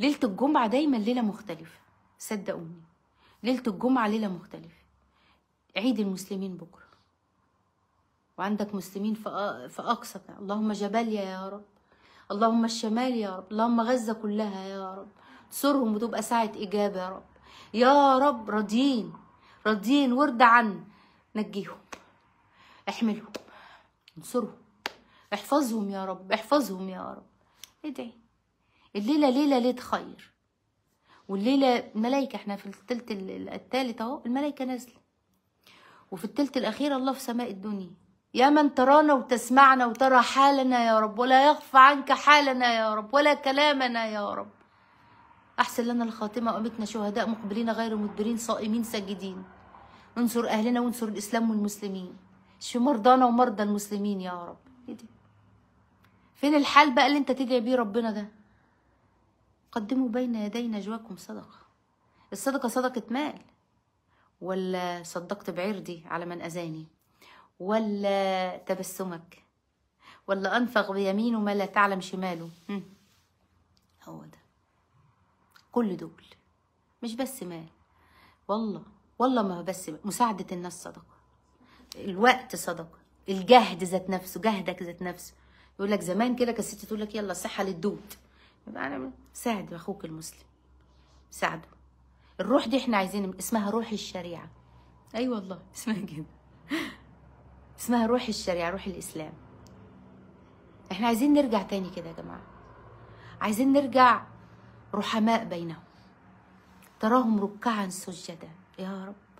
ليله الجمعه دايما ليله مختلفه صدقوني ليله الجمعه ليله مختلفه عيد المسلمين بكره وعندك مسلمين في اقصى اللهم جباليا يا رب اللهم الشمال يا رب اللهم غزه كلها يا رب تسرهم وتبقى ساعه اجابه يا رب يا رب راضيين راضيين وارضى عن نجيهم احملهم انصرهم احفظهم يا رب احفظهم يا رب ادعي الليله ليله ليله خير والليله ملائكه احنا في الثلث الثالث اهو الملائكه نازله وفي الثلث الاخير الله في سماء الدنيا يا من ترانا وتسمعنا وترى حالنا يا رب ولا يخفى عنك حالنا يا رب ولا كلامنا يا رب احسن لنا الخاتمه وامتنا شهداء مقبلين غير مدبرين صائمين ساجدين انصر اهلنا وانصر الاسلام والمسلمين اشفي مرضانا ومرضى المسلمين يا رب ايه فين الحال بقى اللي انت تدعي بيه ربنا ده قدموا بين يدي نجواكم صدقة الصدقة صدقة مال ولا صدقت بعرضي على من أذاني ولا تبسمك ولا أنفق بيمينه ما لا تعلم شماله هو ده كل دول مش بس مال والله والله ما بس مساعدة الناس صدقة الوقت صدقة الجهد ذات نفسه جهدك ذات نفسه يقول لك زمان كده كانت الست تقول لك يلا صحة للدود انا ساعد اخوك المسلم ساعده الروح دي احنا عايزين اسمها روح الشريعه اي أيوة والله اسمها كده اسمها روح الشريعه روح الاسلام احنا عايزين نرجع تاني كده يا جماعه عايزين نرجع رحماء بينهم تراهم ركعا سجدا يا رب